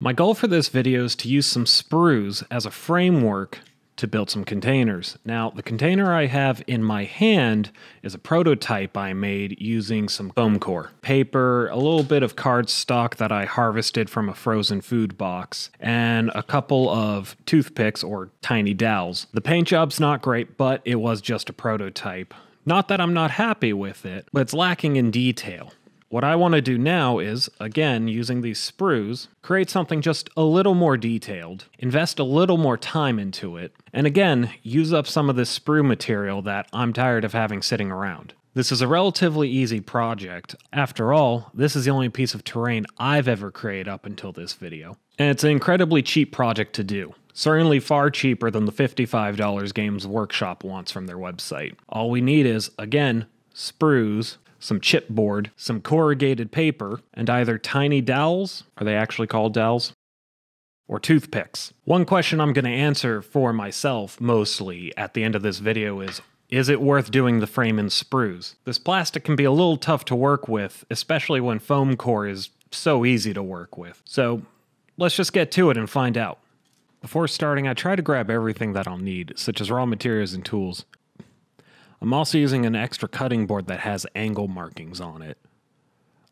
My goal for this video is to use some sprues as a framework to build some containers. Now, the container I have in my hand is a prototype I made using some foam core, paper, a little bit of cardstock that I harvested from a frozen food box, and a couple of toothpicks or tiny dowels. The paint job's not great, but it was just a prototype. Not that I'm not happy with it, but it's lacking in detail. What I want to do now is, again, using these sprues, create something just a little more detailed, invest a little more time into it, and again, use up some of this sprue material that I'm tired of having sitting around. This is a relatively easy project. After all, this is the only piece of terrain I've ever created up until this video. And it's an incredibly cheap project to do. Certainly far cheaper than the $55 Games Workshop wants from their website. All we need is, again, sprues, some chipboard, some corrugated paper, and either tiny dowels, are they actually called dowels? Or toothpicks. One question I'm going to answer for myself mostly at the end of this video is is it worth doing the frame in sprues? This plastic can be a little tough to work with, especially when foam core is so easy to work with. So let's just get to it and find out. Before starting, I try to grab everything that I'll need, such as raw materials and tools. I'm also using an extra cutting board that has angle markings on it.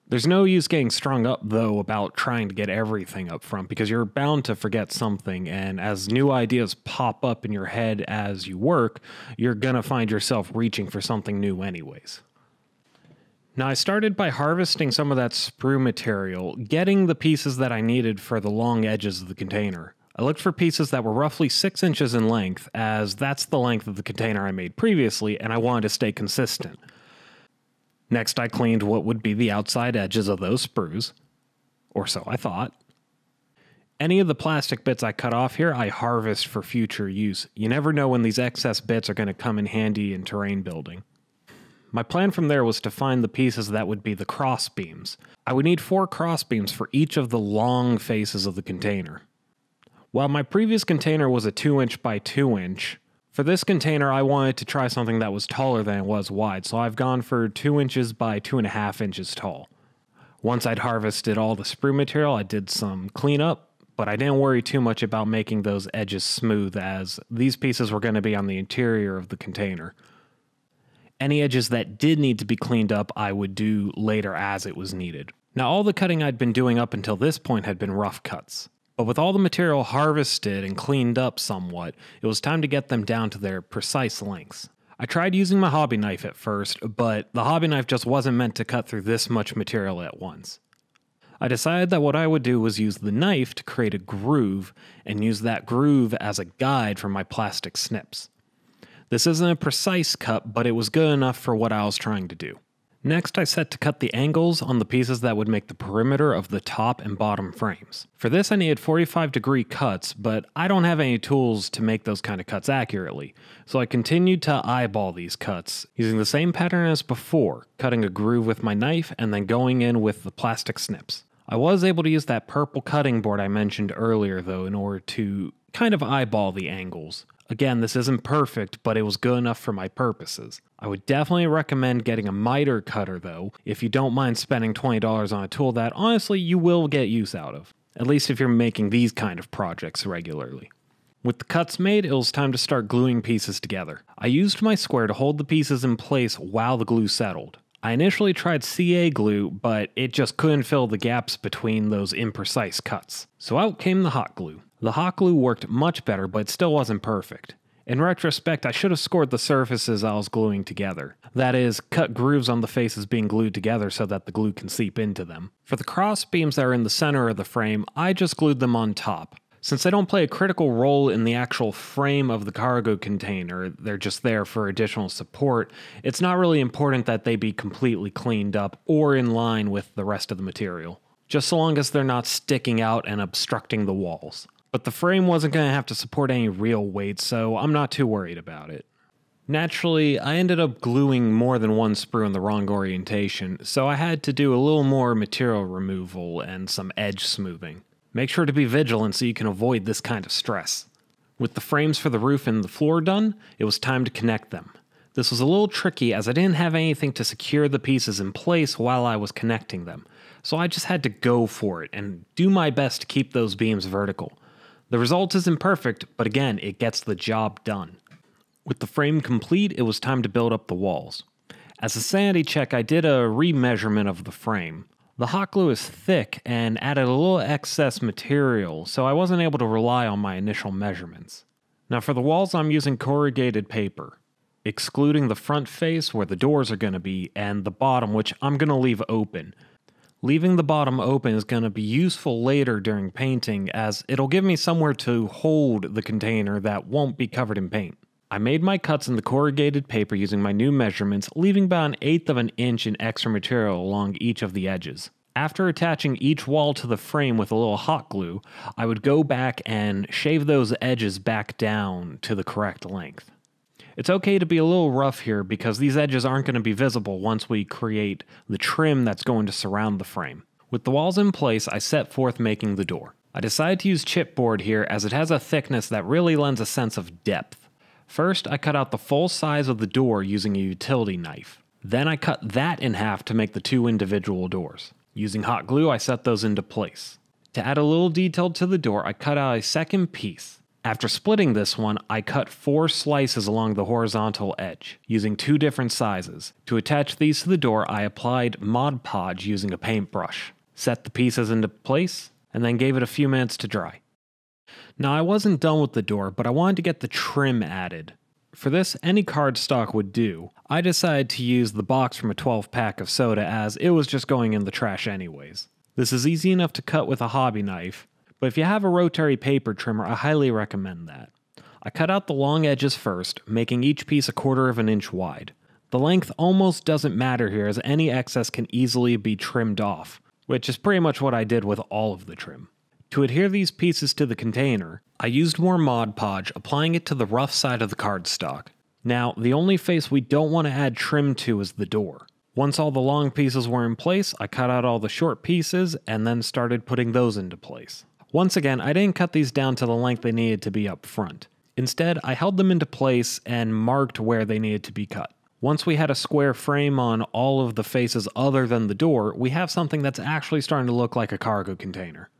There's no use getting strung up, though, about trying to get everything up front because you're bound to forget something. And as new ideas pop up in your head as you work, you're going to find yourself reaching for something new, anyways. Now, I started by harvesting some of that sprue material, getting the pieces that I needed for the long edges of the container. I looked for pieces that were roughly six inches in length, as that's the length of the container I made previously, and I wanted to stay consistent. Next, I cleaned what would be the outside edges of those sprues, or so I thought. Any of the plastic bits I cut off here, I harvest for future use. You never know when these excess bits are going to come in handy in terrain building. My plan from there was to find the pieces that would be the crossbeams. I would need four crossbeams for each of the long faces of the container. While my previous container was a 2 inch by 2 inch, for this container I wanted to try something that was taller than it was wide, so I've gone for 2 inches by 2.5 inches tall. Once I'd harvested all the sprue material, I did some cleanup, but I didn't worry too much about making those edges smooth as these pieces were going to be on the interior of the container. Any edges that did need to be cleaned up, I would do later as it was needed. Now, all the cutting I'd been doing up until this point had been rough cuts. But with all the material harvested and cleaned up somewhat, it was time to get them down to their precise lengths. I tried using my hobby knife at first, but the hobby knife just wasn't meant to cut through this much material at once. I decided that what I would do was use the knife to create a groove and use that groove as a guide for my plastic snips. This isn't a precise cut, but it was good enough for what I was trying to do. Next, I set to cut the angles on the pieces that would make the perimeter of the top and bottom frames. For this, I needed 45 degree cuts, but I don't have any tools to make those kind of cuts accurately, so I continued to eyeball these cuts, using the same pattern as before, cutting a groove with my knife and then going in with the plastic snips. I was able to use that purple cutting board I mentioned earlier, though, in order to kind of eyeball the angles. Again, this isn't perfect, but it was good enough for my purposes. I would definitely recommend getting a miter cutter though, if you don't mind spending $20 on a tool that honestly you will get use out of. At least if you're making these kind of projects regularly. With the cuts made, it was time to start gluing pieces together. I used my square to hold the pieces in place while the glue settled. I initially tried CA glue, but it just couldn't fill the gaps between those imprecise cuts. So out came the hot glue. The hot glue worked much better, but still wasn't perfect. In retrospect, I should have scored the surfaces I was gluing together. That is, cut grooves on the faces being glued together so that the glue can seep into them. For the cross beams that are in the center of the frame, I just glued them on top. Since they don't play a critical role in the actual frame of the cargo container, they're just there for additional support, it's not really important that they be completely cleaned up or in line with the rest of the material, just so long as they're not sticking out and obstructing the walls. But the frame wasn't going to have to support any real weight, so I'm not too worried about it. Naturally, I ended up gluing more than one sprue in the wrong orientation, so I had to do a little more material removal and some edge smoothing. Make sure to be vigilant so you can avoid this kind of stress. With the frames for the roof and the floor done, it was time to connect them. This was a little tricky as I didn't have anything to secure the pieces in place while I was connecting them, so I just had to go for it and do my best to keep those beams vertical. The result isn't perfect, but again, it gets the job done. With the frame complete, it was time to build up the walls. As a sanity check, I did a remeasurement of the frame. The hot glue is thick and added a little excess material, so I wasn't able to rely on my initial measurements. Now for the walls, I'm using corrugated paper, excluding the front face where the doors are going to be and the bottom, which I'm going to leave open. Leaving the bottom open is going to be useful later during painting as it'll give me somewhere to hold the container that won't be covered in paint. I made my cuts in the corrugated paper using my new measurements, leaving about an eighth of an inch in extra material along each of the edges. After attaching each wall to the frame with a little hot glue, I would go back and shave those edges back down to the correct length. It's okay to be a little rough here because these edges aren't going to be visible once we create the trim that's going to surround the frame. With the walls in place, I set forth making the door. I decided to use chipboard here as it has a thickness that really lends a sense of depth. First, I cut out the full size of the door using a utility knife. Then I cut that in half to make the two individual doors. Using hot glue, I set those into place. To add a little detail to the door, I cut out a second piece. After splitting this one, I cut four slices along the horizontal edge, using two different sizes. To attach these to the door, I applied Mod Podge using a paintbrush. Set the pieces into place, and then gave it a few minutes to dry. Now, I wasn't done with the door, but I wanted to get the trim added. For this, any cardstock would do. I decided to use the box from a 12 pack of soda as it was just going in the trash anyways. This is easy enough to cut with a hobby knife, but if you have a rotary paper trimmer, I highly recommend that. I cut out the long edges first, making each piece a quarter of an inch wide. The length almost doesn't matter here as any excess can easily be trimmed off, which is pretty much what I did with all of the trim. To adhere these pieces to the container, I used more Mod Podge, applying it to the rough side of the cardstock. Now, the only face we don't want to add trim to is the door. Once all the long pieces were in place, I cut out all the short pieces and then started putting those into place. Once again, I didn't cut these down to the length they needed to be up front. Instead, I held them into place and marked where they needed to be cut. Once we had a square frame on all of the faces other than the door, we have something that's actually starting to look like a cargo container.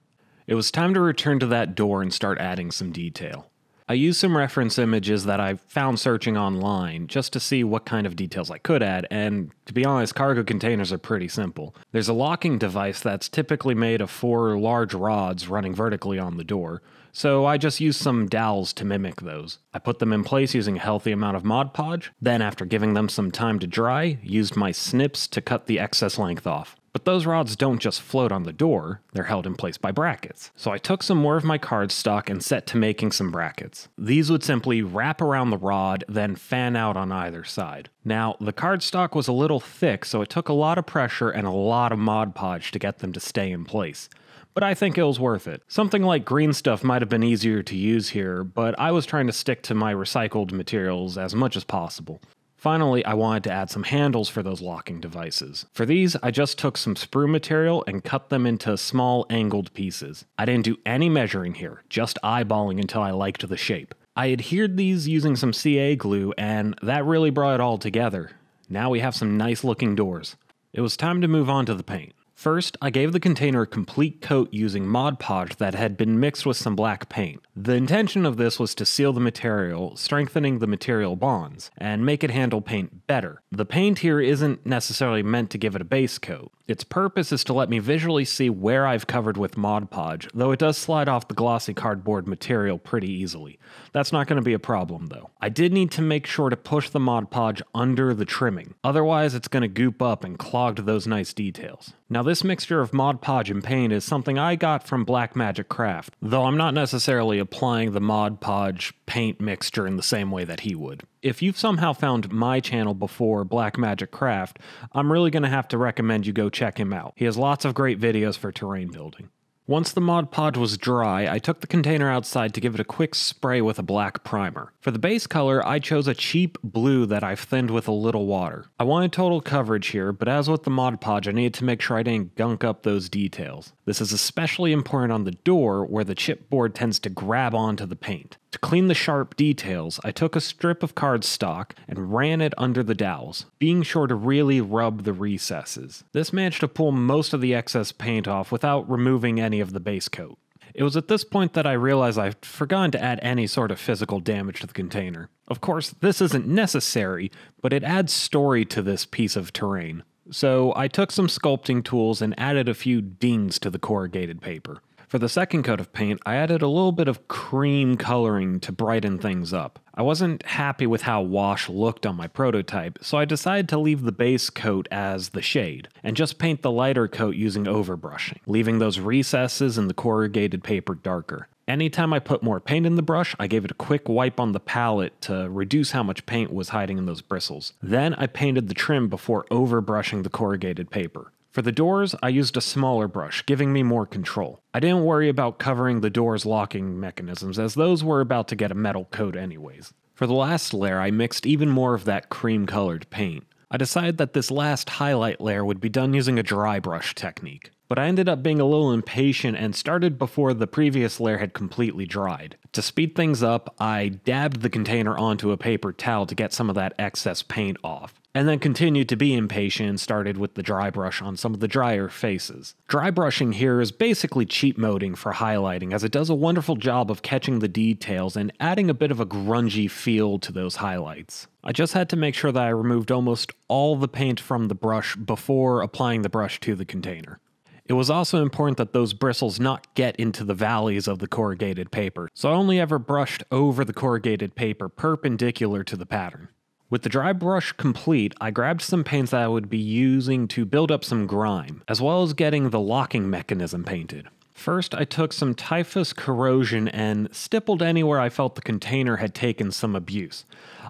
It was time to return to that door and start adding some detail. I used some reference images that I found searching online just to see what kind of details I could add, and to be honest, cargo containers are pretty simple. There's a locking device that's typically made of four large rods running vertically on the door, so I just used some dowels to mimic those. I put them in place using a healthy amount of Mod Podge, then after giving them some time to dry, used my snips to cut the excess length off. But those rods don't just float on the door, they're held in place by brackets. So I took some more of my card stock and set to making some brackets. These would simply wrap around the rod, then fan out on either side. Now, the cardstock was a little thick, so it took a lot of pressure and a lot of Mod Podge to get them to stay in place but I think it was worth it. Something like green stuff might have been easier to use here, but I was trying to stick to my recycled materials as much as possible. Finally, I wanted to add some handles for those locking devices. For these, I just took some sprue material and cut them into small angled pieces. I didn't do any measuring here, just eyeballing until I liked the shape. I adhered these using some CA glue, and that really brought it all together. Now we have some nice looking doors. It was time to move on to the paint. First, I gave the container a complete coat using Mod Podge that had been mixed with some black paint. The intention of this was to seal the material, strengthening the material bonds, and make it handle paint better. The paint here isn't necessarily meant to give it a base coat. Its purpose is to let me visually see where I've covered with Mod Podge, though it does slide off the glossy cardboard material pretty easily. That's not going to be a problem though. I did need to make sure to push the Mod Podge under the trimming, otherwise it's going to goop up and clog those nice details. Now, this mixture of Mod Podge and paint is something I got from Black Magic Craft, though I'm not necessarily applying the Mod Podge paint mixture in the same way that he would. If you've somehow found my channel before Black Magic Craft, I'm really going to have to recommend you go check him out. He has lots of great videos for terrain building. Once the Mod Podge was dry, I took the container outside to give it a quick spray with a black primer. For the base color, I chose a cheap blue that I've thinned with a little water. I wanted total coverage here, but as with the Mod Podge, I needed to make sure I didn't gunk up those details. This is especially important on the door, where the chipboard tends to grab onto the paint. To clean the sharp details, I took a strip of cardstock and ran it under the dowels, being sure to really rub the recesses. This managed to pull most of the excess paint off without removing any of the base coat. It was at this point that I realized I'd forgotten to add any sort of physical damage to the container. Of course, this isn't necessary, but it adds story to this piece of terrain. So I took some sculpting tools and added a few dings to the corrugated paper. For the second coat of paint, I added a little bit of cream coloring to brighten things up. I wasn't happy with how wash looked on my prototype, so I decided to leave the base coat as the shade, and just paint the lighter coat using overbrushing, leaving those recesses in the corrugated paper darker. Anytime I put more paint in the brush, I gave it a quick wipe on the palette to reduce how much paint was hiding in those bristles. Then I painted the trim before overbrushing the corrugated paper. For the doors, I used a smaller brush, giving me more control. I didn't worry about covering the door's locking mechanisms, as those were about to get a metal coat anyways. For the last layer, I mixed even more of that cream-colored paint. I decided that this last highlight layer would be done using a dry brush technique but I ended up being a little impatient and started before the previous layer had completely dried. To speed things up, I dabbed the container onto a paper towel to get some of that excess paint off and then continued to be impatient started with the dry brush on some of the drier faces. Dry brushing here is basically cheap moding for highlighting as it does a wonderful job of catching the details and adding a bit of a grungy feel to those highlights. I just had to make sure that I removed almost all the paint from the brush before applying the brush to the container. It was also important that those bristles not get into the valleys of the corrugated paper, so I only ever brushed over the corrugated paper perpendicular to the pattern. With the dry brush complete, I grabbed some paints that I would be using to build up some grime, as well as getting the locking mechanism painted. First, I took some typhus corrosion and stippled anywhere I felt the container had taken some abuse.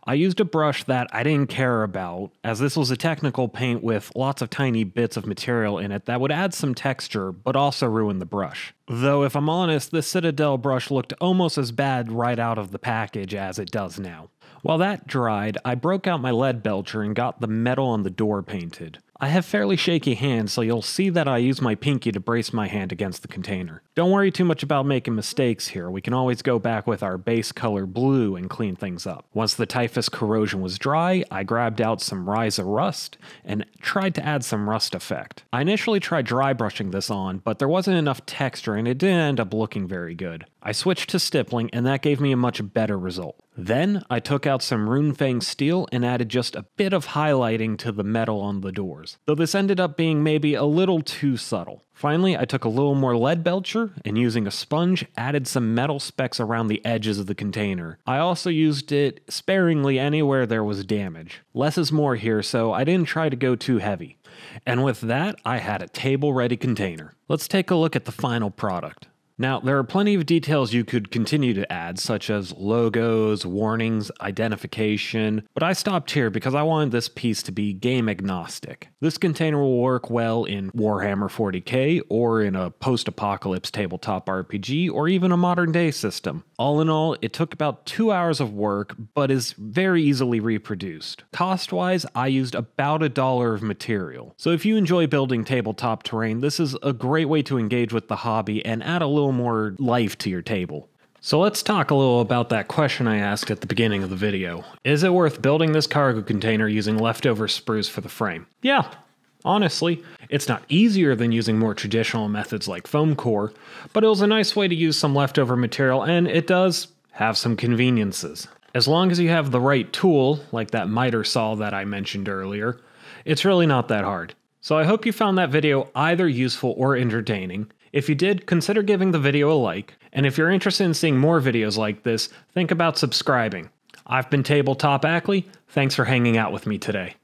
I used a brush that I didn't care about, as this was a technical paint with lots of tiny bits of material in it that would add some texture but also ruin the brush. Though, if I'm honest, the Citadel brush looked almost as bad right out of the package as it does now. While that dried, I broke out my lead belcher and got the metal on the door painted. I have fairly shaky hands, so you'll see that I use my pinky to brace my hand against the container. Don't worry too much about making mistakes here, we can always go back with our base color blue and clean things up. Once the typhus corrosion was dry, I grabbed out some Risa Rust and tried to add some rust effect. I initially tried dry brushing this on, but there wasn't enough texture and it didn't end up looking very good. I switched to stippling, and that gave me a much better result. Then I took out some Runefang steel and added just a bit of highlighting to the metal on the doors, though this ended up being maybe a little too subtle. Finally, I took a little more lead belcher and using a sponge added some metal specks around the edges of the container. I also used it sparingly anywhere there was damage. Less is more here, so I didn't try to go too heavy. And with that, I had a table ready container. Let's take a look at the final product. Now, there are plenty of details you could continue to add, such as logos, warnings, identification, but I stopped here because I wanted this piece to be game agnostic. This container will work well in Warhammer 40k, or in a post apocalypse tabletop RPG, or even a modern day system. All in all, it took about two hours of work, but is very easily reproduced. Cost wise, I used about a dollar of material. So if you enjoy building tabletop terrain, this is a great way to engage with the hobby and add a little little more life to your table. So let's talk a little about that question I asked at the beginning of the video. Is it worth building this cargo container using leftover sprues for the frame? Yeah, honestly. It's not easier than using more traditional methods like foam core, but it was a nice way to use some leftover material and it does have some conveniences. As long as you have the right tool, like that miter saw that I mentioned earlier, it's really not that hard. So I hope you found that video either useful or entertaining. If you did, consider giving the video a like, and if you're interested in seeing more videos like this, think about subscribing. I've been Tabletop Ackley, thanks for hanging out with me today.